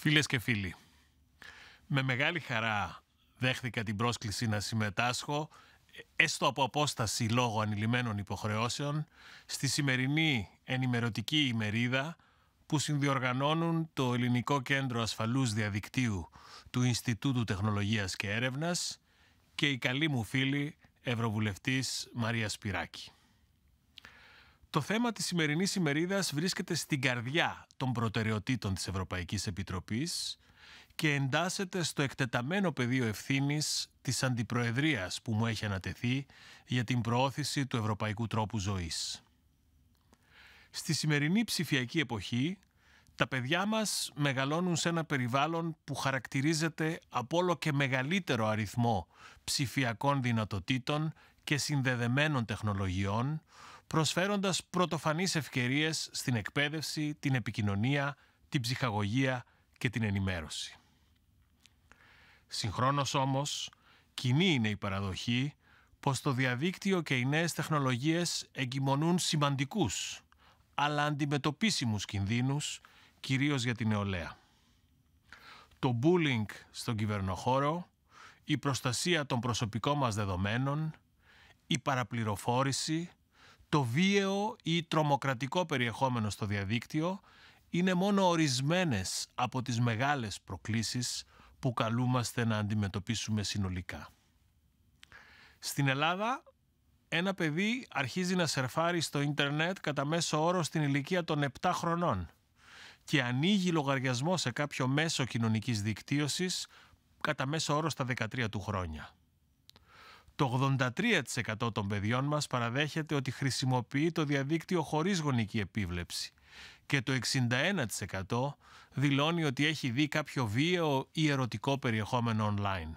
Φίλες και φίλοι, με μεγάλη χαρά δέχθηκα την πρόσκληση να συμμετάσχω, έστω από απόσταση λόγω ανηλυμένων υποχρεώσεων, στη σημερινή ενημερωτική ημερίδα που συνδιοργανώνουν το Ελληνικό Κέντρο Ασφαλούς Διαδικτύου του Ινστιτούτου Τεχνολογίας και Έρευνας και η καλή μου φίλη Ευρωβουλευτής Μαρία Σπυράκη. Το θέμα της σημερινής ημερίδας βρίσκεται στην καρδιά των προτεραιοτήτων της Ευρωπαϊκής Επιτροπής και εντάσσεται στο εκτεταμένο πεδίο ευθύνης της αντιπροεδρίας που μου έχει ανατεθεί για την προώθηση του ευρωπαϊκού τρόπου ζωής. Στη σημερινή ψηφιακή εποχή, τα παιδιά μας μεγαλώνουν σε ένα περιβάλλον που χαρακτηρίζεται από όλο και μεγαλύτερο αριθμό ψηφιακών δυνατοτήτων και συνδεδεμένων τεχνολογιών, προσφέροντας πρωτοφανείς ευκαιρίες στην εκπαίδευση, την επικοινωνία, την ψυχαγωγία και την ενημέρωση. Συγχρόνως όμως, κοινή είναι η παραδοχή πως το διαδίκτυο και οι νέες τεχνολογίες εγκυμονούν σημαντικούς, αλλά αντιμετωπίσιμους κινδύνους, κυρίως για την νεολαία. Το bullying στον κυβερνοχώρο, η προστασία των προσωπικών μας δεδομένων, η παραπληροφόρηση, το βίαιο ή τρομοκρατικό περιεχόμενο στο διαδίκτυο είναι μόνο ορισμένες από τις μεγάλες προκλήσεις που καλούμαστε να αντιμετωπίσουμε συνολικά. Στην Ελλάδα, ένα παιδί αρχίζει να σερφάρει στο ίντερνετ κατά μέσο όρο στην ηλικία των 7 χρονών και ανοίγει λογαριασμό σε κάποιο μέσο κοινωνικής δικτύωσης κατά μέσο όρο στα 13 του χρόνια. Το 83% των παιδιών μας παραδέχεται ότι χρησιμοποιεί το διαδίκτυο χωρίς γονική επίβλεψη και το 61% δηλώνει ότι έχει δει κάποιο βίαιο ή ερωτικό περιεχόμενο online.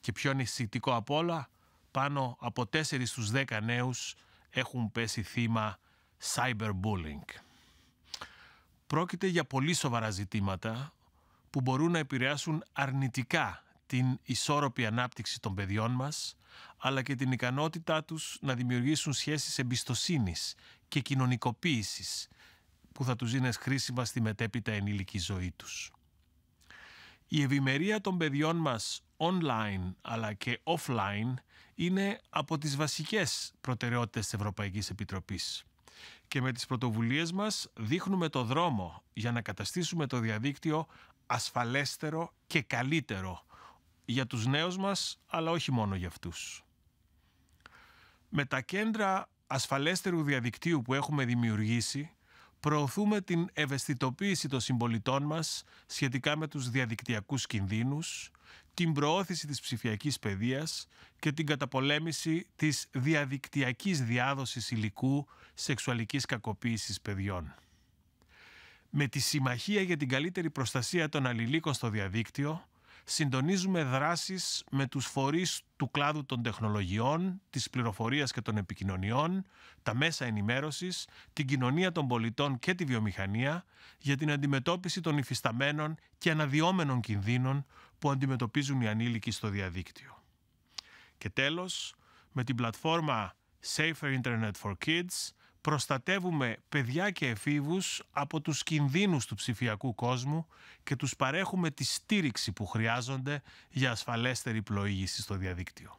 Και πιο ανησυχητικό απ' όλα, πάνω από 4 στους 10 νέους έχουν πέσει θύμα cyberbullying. Πρόκειται για πολύ σοβαρά ζητήματα που μπορούν να επηρεάσουν αρνητικά την ισόρροπη ανάπτυξη των παιδιών μας, αλλά και την ικανότητά τους να δημιουργήσουν σχέσεις εμπιστοσύνης και κοινωνικοποίησης που θα τους είναι χρήσιμα στη μετέπειτα ενήλικη ζωή τους. Η ευημερία των παιδιών μας online αλλά και offline είναι από τις βασικές προτεραιότητες της Ευρωπαϊκής Επιτροπής. Και με τις πρωτοβουλίες μας δείχνουμε το δρόμο για να καταστήσουμε το διαδίκτυο ασφαλέστερο και καλύτερο για τους νέους μας, αλλά όχι μόνο για αυτούς. Με τα κέντρα ασφαλέστερου διαδικτύου που έχουμε δημιουργήσει, προωθούμε την ευαισθητοποίηση των συμπολιτών μας σχετικά με τους διαδικτυακούς κινδύνους, την προώθηση της ψηφιακής παιδείας και την καταπολέμηση της διαδικτυακής διάδοσης υλικού σεξουαλικής κακοποίησης παιδιών. Με τη Συμμαχία για την Καλύτερη Προστασία των Αλληλίκων στο Διαδίκτυο, συντονίζουμε δράσεις με τους φορείς του κλάδου των τεχνολογιών, της πληροφορίας και των επικοινωνιών, τα μέσα ενημέρωσης, την κοινωνία των πολιτών και τη βιομηχανία για την αντιμετώπιση των υφισταμένων και αναδυόμενων κινδύνων που αντιμετωπίζουν οι ανήλικοι στο διαδίκτυο. Και τέλος, με την πλατφόρμα Safer Internet for Kids προστατεύουμε παιδιά και εφήβους από τους κινδύνους του ψηφιακού κόσμου και τους παρέχουμε τη στήριξη που χρειάζονται για ασφαλέστερη πλοήγηση στο διαδίκτυο.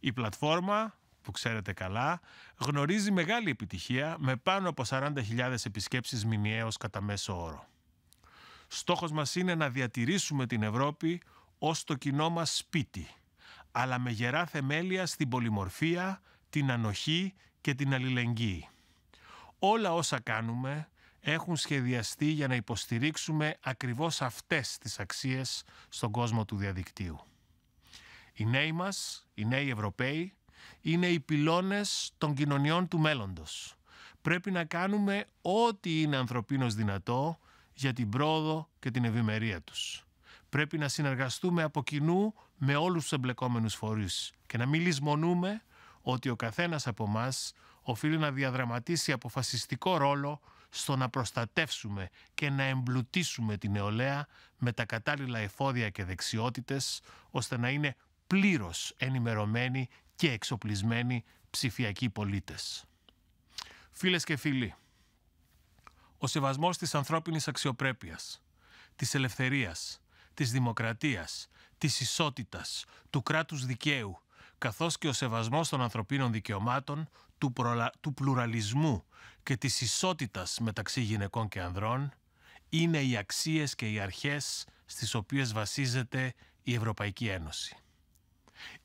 Η πλατφόρμα που ξέρετε καλά, γνωρίζει μεγάλη επιτυχία με πάνω από 40.000 επισκέψεις μηνιαίως κατά μέσο όρο. Στόχος μας είναι να διατηρήσουμε την Ευρώπη ως το κοινό μας σπίτι, αλλά με γερά θεμέλια στην πολυμορφία, την ανοχή και την αλληλεγγύη. Όλα όσα κάνουμε έχουν σχεδιαστεί για να υποστηρίξουμε ακριβώς αυτές τις αξίες στον κόσμο του διαδικτύου. Οι νέοι μας, οι νέοι Ευρωπαίοι, είναι οι πυλώνες των κοινωνιών του μέλλοντος. Πρέπει να κάνουμε ό,τι είναι ανθρωπίνως δυνατό για την πρόοδο και την ευημερία τους. Πρέπει να συνεργαστούμε από κοινού με όλους τους εμπλεκόμενους φορείς και να μην λησμονούμε ότι ο καθένας από εμά οφείλει να διαδραματίσει αποφασιστικό ρόλο στο να προστατεύσουμε και να εμπλουτίσουμε την νεολαία με τα κατάλληλα εφόδια και δεξιότητες, ώστε να είναι πλήρως ενημερωμένοι και εξοπλισμένοι ψηφιακοί πολίτες. Φίλες και φίλοι, ο σεβασμός της ανθρώπινης αξιοπρέπειας, της ελευθερίας, της δημοκρατίας, της ισότητας, του κράτους δικαίου καθώς και ο σεβασμός των ανθρωπίνων δικαιωμάτων, του, του πλουραλισμού και της ισότητας μεταξύ γυναικών και ανδρών, είναι οι αξίες και οι αρχές στις οποίες βασίζεται η Ευρωπαϊκή Ένωση.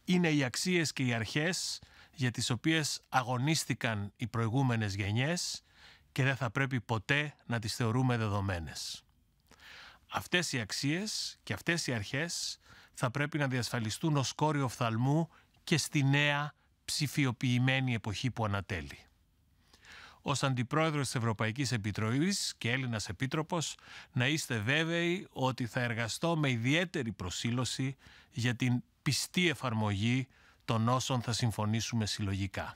Είναι οι αξίες και οι αρχές για τις οποίες αγωνίστηκαν οι προηγούμενες γενιές και δεν θα πρέπει ποτέ να τις θεωρούμε δεδομένες. Αυτές οι αξίες και αυτές οι αρχές θα πρέπει να διασφαλιστούν ως κόριο φθαλμού και στη νέα ψηφιοποιημένη εποχή που ανατέλει. Ως αντιπρόεδρος της Ευρωπαϊκής Επιτροπής και Έλληνας Επίτροπος, να είστε βέβαιοι ότι θα εργαστώ με ιδιαίτερη προσήλωση για την πιστή εφαρμογή των όσων θα συμφωνήσουμε συλλογικά.